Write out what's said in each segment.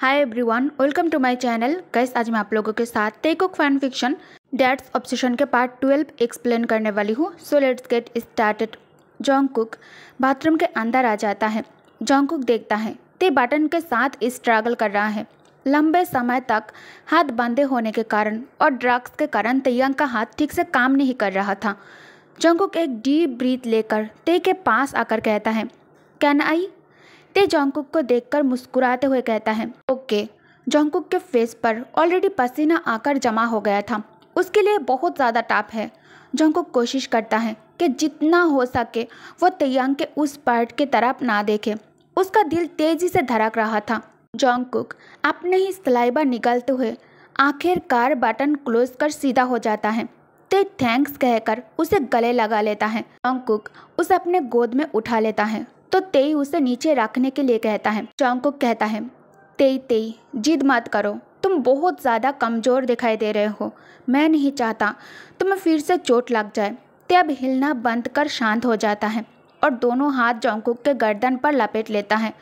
Hi everyone welcome to my channel guys आज मैं आप लोगों के साथ Taekook fan fiction dad's obsession के पार्ट ट्वेल्व एक्सप्लेन करने वाली हूँ so let's get started Jungkook bathroom के अंदर आ जाता है जोंग कुक देखता है ते बटन के साथ स्ट्रगल कर रहा है लंबे समय तक हाथ बंधे होने के कारण और ड्रग्स के कारण तैयंग का हाथ ठीक से काम नहीं कर रहा था जोंग एक डीप ब्रीथ लेकर ते के पास आकर कहता है कैन आई ते जोंगकुक को देखकर मुस्कुराते हुए कहता है ओके जोंगकुक के फेस पर ऑलरेडी पसीना आकर जमा हो गया था उसके लिए बहुत ज़्यादा टाप है जोंगकुक कोशिश करता है कि जितना हो सके वो तयांग के उस पार्ट की तरफ ना देखे उसका दिल तेज़ी से धड़क रहा था जोंगकुक अपने ही सलाइबा निकलते हुए आखिरकार बटन क्लोज कर सीधा हो जाता है ते थैंक्स कहकर उसे गले लगा लेता है जोंगकुक उसे अपने गोद में उठा लेता है तो तेई उसे नीचे रखने के लिए कहता है चौंको कहता है तेई तेई जिद मत करो तुम बहुत ज़्यादा कमज़ोर दिखाई दे रहे हो मैं नहीं चाहता तुम्हें फिर से चोट लग जाए ते अब हिलना बंद कर शांत हो जाता है और दोनों हाथ जोंकुक के गर्दन पर लपेट लेता है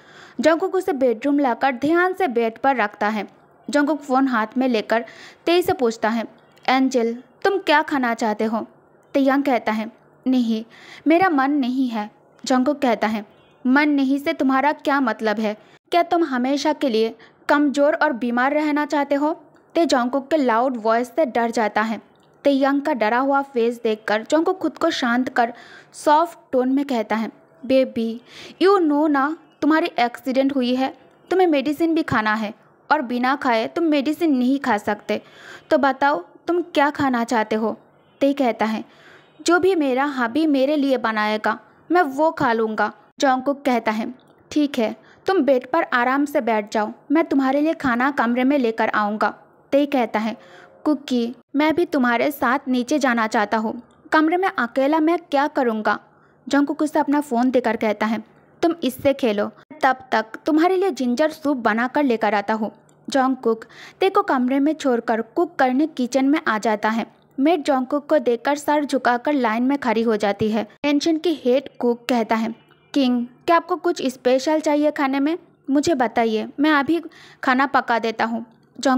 जोंकुक उसे बेडरूम लाकर ध्यान से बेड पर रखता है जोंकुक फ़ोन हाथ में लेकर तेई से पूछता है एंजल तुम क्या खाना चाहते हो तेयंग कहता है नहीं मेरा मन नहीं है जोंकुक कहता है मन नहीं से तुम्हारा क्या मतलब है क्या तुम हमेशा के लिए कमज़ोर और बीमार रहना चाहते हो ते जोंगकुक के लाउड वॉइस से डर जाता है ते यंग का डरा हुआ फेस देखकर जोंगकुक खुद को शांत कर सॉफ्ट टोन में कहता है बेबी यू नो ना तुम्हारी एक्सीडेंट हुई है तुम्हें मेडिसिन भी खाना है और बिना खाए तुम मेडिसिन नहीं खा सकते तो बताओ तुम क्या खाना चाहते हो ते कहता है जो भी मेरा हाबी मेरे लिए बनाएगा मैं वो खा लूँगा जोंगकुक कहता है ठीक है तुम बेड पर आराम से बैठ जाओ मैं तुम्हारे लिए खाना कमरे में लेकर आऊँगा ते कहता है कुकी मैं भी तुम्हारे साथ नीचे जाना चाहता हूँ कमरे में अकेला मैं क्या करूँगा जोंगकुक उसे अपना फ़ोन देकर कहता है तुम इससे खेलो तब तक तुम्हारे लिए जिंजर सूप बना कर लेकर आता हूँ जोंग कुक ते को कमरे में छोड़कर कुक करने किचन में आ जाता है मेट जोंग कुक को देखकर सर झुकाकर लाइन में खड़ी हो जाती है टेंशन की हेड कुक कहता है किंग क्या आपको कुछ स्पेशल चाहिए खाने में मुझे बताइए मैं अभी खाना पका देता हूँ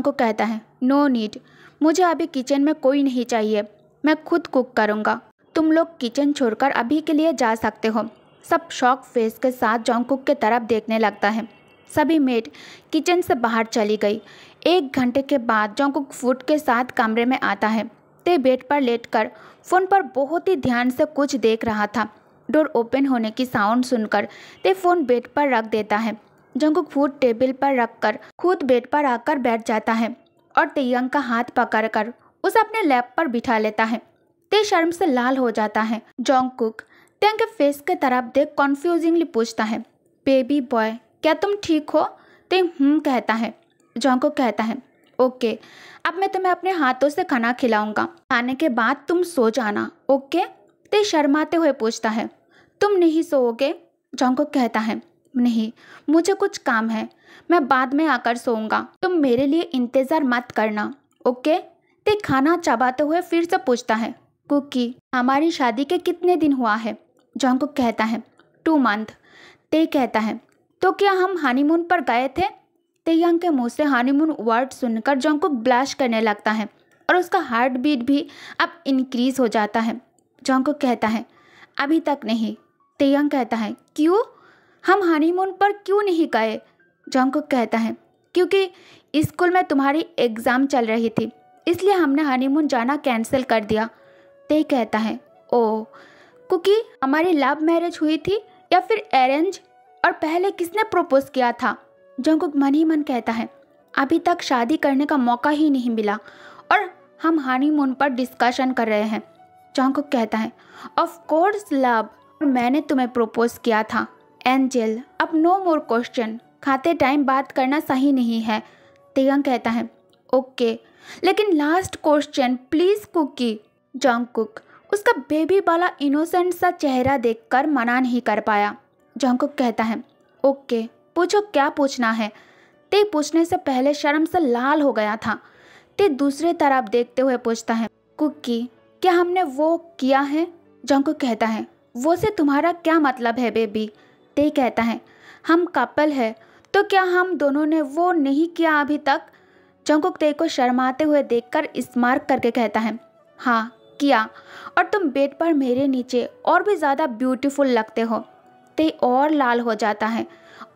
को कहता है नो नीड मुझे अभी किचन में कोई नहीं चाहिए मैं खुद कुक करूँगा तुम लोग किचन छोड़कर अभी के लिए जा सकते हो सब शॉक फेस के साथ कुक के तरफ देखने लगता है सभी मेट किचन से बाहर चली गई एक घंटे के बाद कुक फूड के साथ कमरे में आता है ते बेड पर लेटकर फ़ोन पर बहुत ही ध्यान से कुछ देख रहा था डोर ओपन होने की साउंड सुनकर ते फ़ोन बेड पर रख देता है जंगुक फूड टेबल पर रखकर खुद बेड पर आकर बैठ जाता है और तेयंग का हाथ पकड़कर उसे अपने लैप पर बिठा लेता है ते शर्म से लाल हो जाता है जोंगकुक तेयंग के फेस के तरफ देख कॉन्फ्यूजिंगली पूछता है बेबी बॉय क्या तुम ठीक हो ते हम हम्म, कहता है जोंगकुक कहता है ओके अब मैं तुम्हें अपने हाथों से खाना खिलाऊंगा खाने के बाद तुम सो जाना ओके ते शर्माते हुए पूछता है तुम नहीं सोओगे जोंगकुक कहता है नहीं मुझे कुछ काम है मैं बाद में आकर सोऊंगा तुम मेरे लिए इंतज़ार मत करना ओके ते खाना चबाते हुए फिर से पूछता है कुकी हमारी शादी के कितने दिन हुआ है जोंगकुक कहता है टू मंथ ते कहता है तो क्या हम हनीमून पर गए थे तेयंग के मुंह से हनीमून वर्ड सुनकर जोंगकुक ब्लैश करने लगता है और उसका हार्ट बीट भी अब इंक्रीज हो जाता है जोंगकुक कहता है अभी तक नहीं तेयंग कहता है क्यों हम हनीमून पर क्यों नहीं गए जोंगकुक कहता है क्योंकि स्कूल में तुम्हारी एग्ज़ाम चल रही थी इसलिए हमने हनीमून जाना कैंसिल कर दिया ते कहता है ओ क्योंकि हमारी लव मैरिज हुई थी या फिर अरेंज और पहले किसने प्रपोज किया था जोंगकुक मन ही मन कहता है अभी तक शादी करने का मौका ही नहीं मिला और हम हनीमून पर डिस्कशन कर रहे हैं जोंगकुक कहता है ऑफ कोर्स लव मैंने तुम्हें प्रपोज किया था एंजल अब नो मोर क्वेश्चन खाते टाइम बात करना सही नहीं है तेयंग कहता है ओके okay. लेकिन last question please Kookie Kook उसका बेबी वाला इनोसेंट सा चेहरा देखकर मना नहीं कर पाया कुक कहता है ओके okay, पूछो क्या पूछना है ते पूछने से पहले शर्म से लाल हो गया था ते दूसरे तरफ देखते हुए पूछता है कुकी क्या हमने वो किया है कुक कहता है वो से तुम्हारा क्या मतलब है बेबी ते कहता है हम कपल है तो क्या हम दोनों ने वो नहीं किया अभी तक चंकुक ते को शर्माते हुए देखकर स्मार्क करके कहता है हाँ किया और तुम बेड पर मेरे नीचे और भी ज़्यादा ब्यूटीफुल लगते हो ते और लाल हो जाता है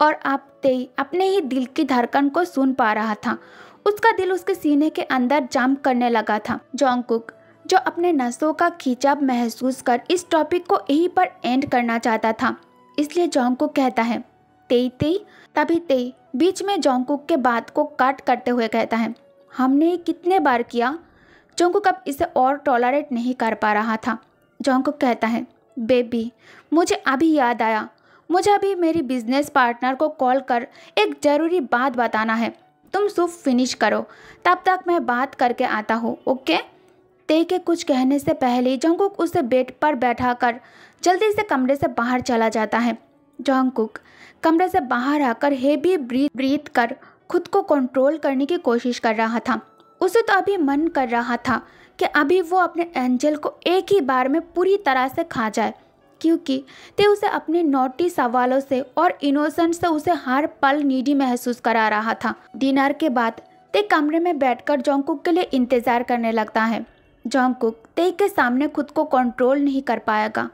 और अब ते अपने ही दिल की धड़कन को सुन पा रहा था उसका दिल उसके सीने के अंदर जंप करने लगा था जोंगकुक जो अपने नसों का खींचाव महसूस कर इस टॉपिक को यहीं पर एंड करना चाहता था इसलिए जोंगकुक कहता है तेई तेई तभी तेई बीच में जोंगकुक के बात को काट करते हुए कहता है हमने कितने बार किया जोंगकुक अब इसे और टॉलरेट नहीं कर पा रहा था जोंगकुक कहता है बेबी मुझे अभी याद आया मुझे अभी मेरी बिजनेस पार्टनर को कॉल कर एक ज़रूरी बात बताना है तुम सुफ फिनिश करो तब तक मैं बात करके आता हूँ ओके ते के कुछ कहने से पहले जोंगकुक उसे बेड पर बैठाकर जल्दी से कमरे से बाहर चला जाता है जोंगकुक कमरे से बाहर आकर हेवी ब्रीथ ब्रीथ कर खुद को कंट्रोल करने की कोशिश कर रहा था उसे तो अभी मन कर रहा था कि अभी वो अपने एंजल को एक ही बार में पूरी तरह से खा जाए क्योंकि ते उसे अपने नोटी सवालों से और इनोसेंट से उसे हर पल नीडी महसूस करा रहा था डिनर के बाद ते कमरे में बैठकर जोंगकुक के लिए इंतज़ार करने लगता है जोंगकुक तेई के सामने खुद को कंट्रोल नहीं कर पाएगा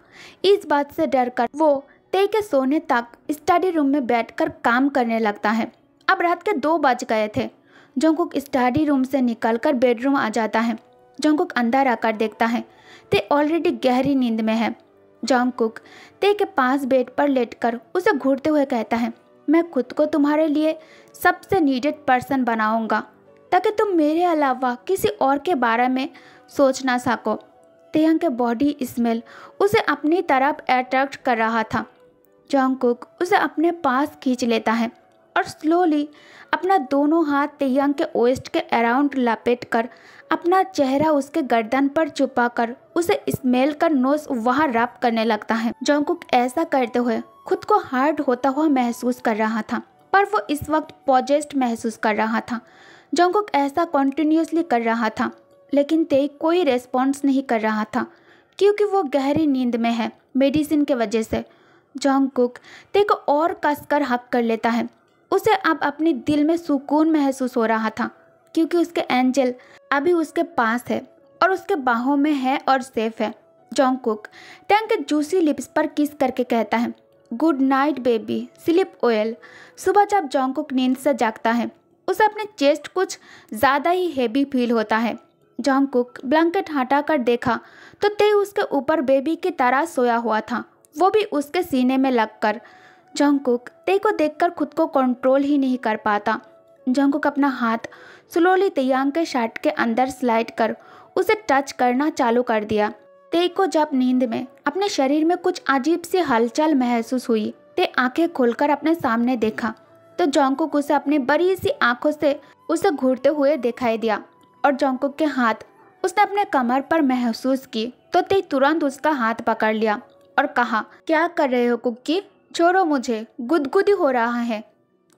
इस बात से डरकर वो तेई के सोने तक स्टडी रूम में बैठकर काम करने लगता है अब रात के दो बज गए थे जोंगकुक स्टडी रूम से निकलकर बेडरूम आ जाता है जोंगकुक अंदर आकर देखता है ते ऑलरेडी गहरी नींद में है जोंगकुक ते के पास बेड पर कर उसे घूरते हुए कहता है मैं खुद को तुम्हारे लिए सबसे नीडेड पर्सन बनाऊंगा ताकि तुम मेरे अलावा किसी और के बारे में सोच ना सको तेयंग के बॉडी स्मेल उसे अपनी तरफ अट्रैक्ट कर रहा था जोंगकुक उसे अपने पास खींच लेता है और स्लोली अपना दोनों हाथ तेयंग के वेस्ट के अराउंड लपेट कर अपना चेहरा उसके गर्दन पर छुपा कर उसे स्मेल कर नोस वहाँ रब करने लगता है जोंगकुक ऐसा करते हुए खुद को हार्ड होता हुआ महसूस कर रहा था पर वो इस वक्त पॉजेस्ट महसूस कर रहा था जोंगकुक ऐसा कॉन्टीन्यूसली कर रहा था लेकिन तेय कोई रेस्पॉन्स नहीं कर रहा था क्योंकि वो गहरी नींद में है मेडिसिन के वजह से जोंगकुक तेय को और कसकर हक कर लेता है उसे अब अपने दिल में सुकून महसूस हो रहा था क्योंकि उसके एंजल अभी उसके पास है और उसके बाहों में है और सेफ है जोंगकुक तेय के जूसी लिप्स पर किस करके कहता है good night baby sleep well सुबह जब जोंगकुक नींद से जागता है उसे अपने चेस्ट कुछ ज़्यादा ही हैवी फील होता है जॉन्गकुक ब्लैंकेट हटाकर देखा तो ते उसके ऊपर बेबी की तरह सोया हुआ था वो भी उसके सीने में लगकर जॉन्गकुक ते को देखकर खुद को कंट्रोल ही नहीं कर पाता जॉन्गकुक अपना हाथ स्लोली तेयांग के शर्ट के अंदर स्लाइड कर उसे टच करना चालू कर दिया ते को जब नींद में अपने शरीर में कुछ अजीब सी हलचल महसूस हुई ते आंखें खोलकर अपने सामने देखा तो जोंगकुक उसे अपनी बड़ी सी आंखों से उसे घूरते हुए दिखाई दिया और जोंगकुक के हाथ उसने अपने कमर पर महसूस की तो ते तुरंत उसका हाथ पकड़ लिया और कहा क्या कर रहे हो कुकी छोड़ो मुझे गुदगुदी हो रहा है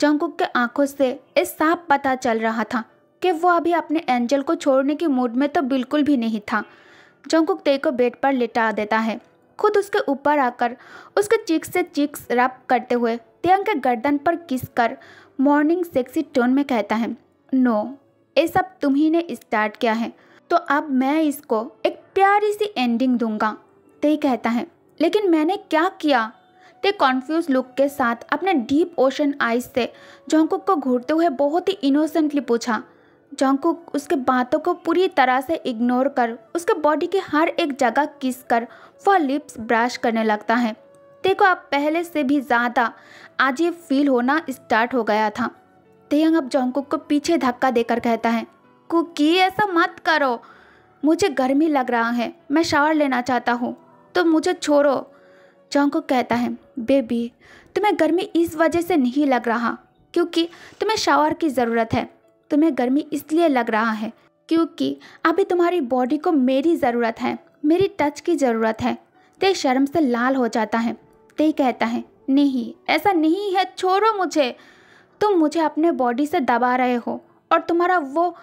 जोंगकुक के आंखों से इस साफ पता चल रहा था कि वो अभी अपने एंजल को छोड़ने के मूड में तो बिल्कुल भी नहीं था जोंगकुक ते को बेड पर लिटा देता है खुद उसके ऊपर आकर उसके चिक्स से चिक्स रब करते हुए त्यंग के गर्दन पर किस कर मॉर्निंग सेक्सी टोन में कहता है नो ये सब तुम ही ने स्टार्ट किया है तो अब मैं इसको एक प्यारी सी एंडिंग दूंगा ते तो कहता है लेकिन मैंने क्या किया ते कॉन्फ्यूज लुक के साथ अपने डीप ओशन आइज से जोंकुक को घूरते हुए बहुत ही इनोसेंटली पूछा जोंगकुक उसके बातों को पूरी तरह से इग्नोर कर उसके बॉडी की हर एक जगह किस कर वह लिप्स ब्रश करने लगता है देखो अब पहले से भी ज़्यादा आज ये फील होना स्टार्ट हो गया था तेयंग अब जोंगकुक को पीछे धक्का देकर कहता है कुकी ऐसा मत करो मुझे गर्मी लग रहा है मैं शावर लेना चाहता हूँ तो मुझे छोड़ो जोंगकुक कहता है बेबी तुम्हें गर्मी इस वजह से नहीं लग रहा क्योंकि तुम्हें शावर की ज़रूरत है तुम्हें गर्मी इसलिए लग रहा है क्योंकि अभी तुम्हारी बॉडी को मेरी ज़रूरत है मेरी टच की ज़रूरत है ते शर्म से लाल हो जाता है ते कहता है नहीं ऐसा नहीं है छोड़ो मुझे तुम मुझे अपने बॉडी से दबा रहे हो और तुम्हारा वो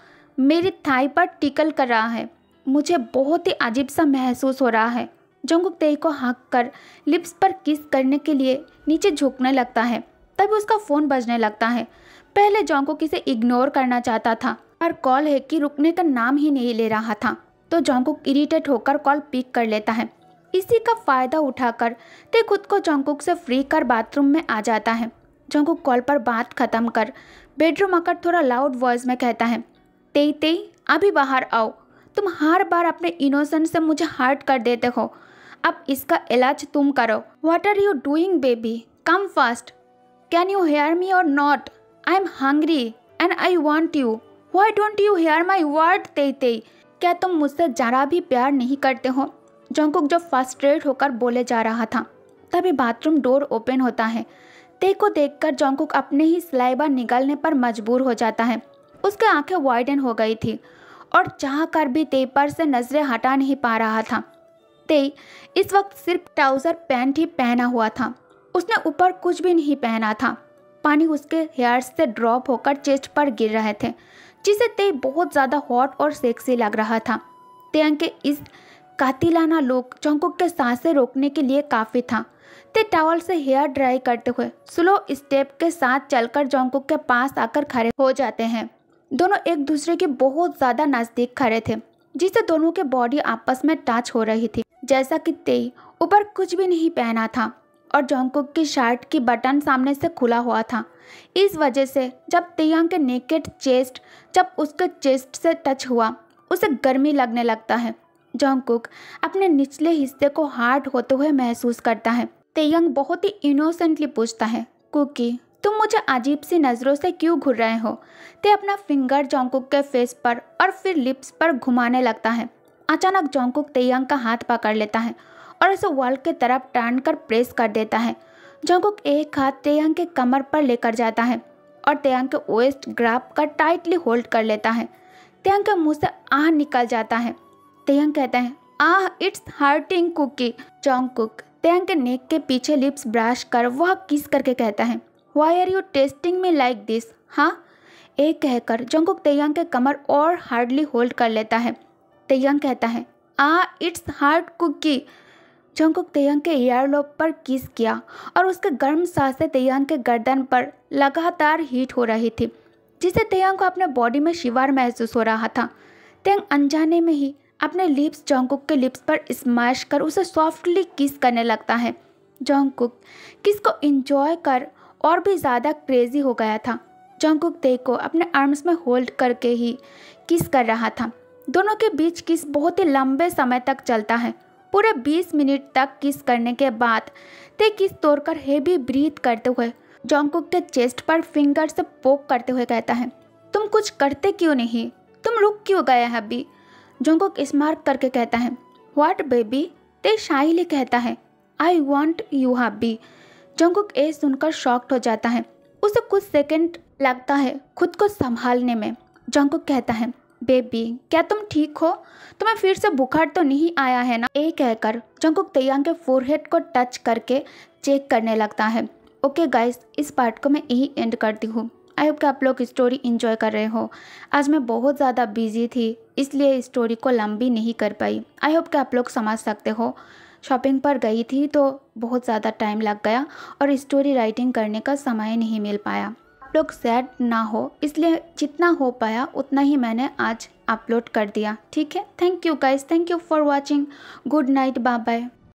मेरी थाई पर टिकल कर रहा है मुझे बहुत ही अजीब सा महसूस हो रहा है जोंगुक तेई को हाँक कर लिप्स पर किस करने के लिए नीचे झुकने लगता है तभी उसका फ़ोन बजने लगता है पहले को इसे इग्नोर करना चाहता था पर कॉल है कि रुकने का नाम ही नहीं ले रहा था तो को इरिटेट होकर कॉल पिक कर लेता है इसी का फ़ायदा उठाकर ते खुद को जोंगकुक से फ्री कर बाथरूम में आ जाता है जोंगकुक कॉल पर बात ख़त्म कर बेडरूम आकर थोड़ा लाउड वॉइस में कहता है तेई ते अभी बाहर आओ तुम हर बार अपने इनोसेंट से मुझे हर्ट कर देते हो अब इसका इलाज तुम करो what are you doing baby come fast Can you hear me or not? I'm hungry and I want you. Why don't you hear my word, Tei क्या तुम मुझसे जरा भी प्यार नहीं करते हो जोंकुक जब फर्स्ट्रेट होकर बोले जा रहा था तभी बाथरूम डोर ओपन होता है ते को देखकर जोंकुक अपने ही सलाइबा निकालने पर मजबूर हो जाता है उसकी आंखें वाइडन हो गई थी और चाह कर भी ते पर से नज़रें हटा नहीं पा रहा था ते इस वक्त सिर्फ ट्राउज़र पैंट ही पहना हुआ था उसने ऊपर कुछ भी नहीं पहना था पानी उसके हेयर से ड्रॉप होकर चेस्ट पर गिर रहे थे जिसे ते बहुत ज़्यादा हॉट और सेक्सी लग रहा था तेयंग के इस कातिलाना लोग चौंकुक के सांसें रोकने के लिए काफ़ी था ते टॉवल से हेयर ड्राई करते हुए स्लो स्टेप के साथ चलकर जोंकुक के पास आकर खड़े हो जाते हैं दोनों एक दूसरे के बहुत ज़्यादा नज़दीक खड़े थे जिससे दोनों के बॉडी आपस में टच हो रही थी जैसा कि तेई ऊपर कुछ भी नहीं पहना था और जोंगकुक की शर्ट की बटन सामने से खुला हुआ था इस वजह से जब तियांग के नेकेड चेस्ट जब उसके चेस्ट से टच हुआ उसे गर्मी लगने लगता है जोंगकुक अपने निचले हिस्से को हार्ड होते हुए महसूस करता है तेयंग बहुत ही इनोसेंटली पूछता है कुकी तुम मुझे अजीब सी नज़रों से क्यों घूर रहे हो ते अपना फिंगर जोंगकुक के फेस पर और फिर लिप्स पर घुमाने लगता है अचानक जोंगकुक तेयंग का हाथ पकड़ लेता है और उसे वॉल के तरफ टर्न कर प्रेस कर देता है जोंगकुक एक हाथ तेयांग के कमर पर लेकर जाता है और तेयांग के वेस्ट ग्राप का टाइटली होल्ड कर लेता है तेयांग के मुंह से आह निकल जाता है तेयांग कहते हैं ah it's hurting Kookie Jungkook Taeyang के नेक के पीछे लिप्स ब्रश कर वह किस करके कहता है why are you testing me like this हाँ एक कहकर जोंगकुक तेयांग के कमर और हार्डली होल्ड कर लेता है तेयांग कहता है ah it's hard Kookie Jungkook Taeyang के एयरलोब पर किस किया और उसके गर्म सांसें तेयंग के गर्दन पर लगातार हीट हो रही थी जिसे तेयंग को अपने बॉडी में शिवार महसूस हो रहा था तेयंग अनजाने में ही अपने लिप्स जोंगकुक के लिप्स पर स्मैश कर उसे सॉफ्टली किस करने लगता है जोंगकुक किस को इंजॉय कर और भी ज़्यादा क्रेजी हो गया था जोंगकुक दे को अपने आर्म्स में होल्ड करके ही किस कर रहा था दोनों के बीच किस बहुत ही लंबे समय तक चलता है पूरे 20 मिनट तक किस करने के बाद ते किस तोड़कर हेवी ब्रीथ करते हुए जोंगकुक के चेस्ट पर फिंगर से पोक करते हुए कहता है तुम कुछ करते क्यों नहीं तुम रुक क्यों गए हैं अभी जोंगकुक स्मार्क करके कहता है व्हाट बेबी ते शाइली कहता है I want you hubby Jungkook ए सुनकर शॉक्ड हो जाता है उसे कुछ सेकेंड लगता है खुद को संभालने में जोंगकुक कहता है बेबी क्या तुम ठीक हो तुम्हें फिर से बुखार तो नहीं आया है ना ये कहकर जंगकुक तैयांग के फोरहेड को टच करके चेक करने लगता है ओके गाइस इस पार्ट को मैं यही एंड करती हूँ आई होप कि आप लोग स्टोरी इन्जॉय कर रहे हो आज मैं बहुत ज़्यादा बिजी थी इसलिए स्टोरी को लंबी नहीं कर पाई आई होप कि आप लोग समझ सकते हो शॉपिंग पर गई थी तो बहुत ज़्यादा टाइम लग गया और स्टोरी राइटिंग करने का समय नहीं मिल पाया आप लोग सैड ना हो इसलिए जितना हो पाया उतना ही मैंने आज अपलोड कर दिया ठीक है thank you guys thank you for watching good night bye bye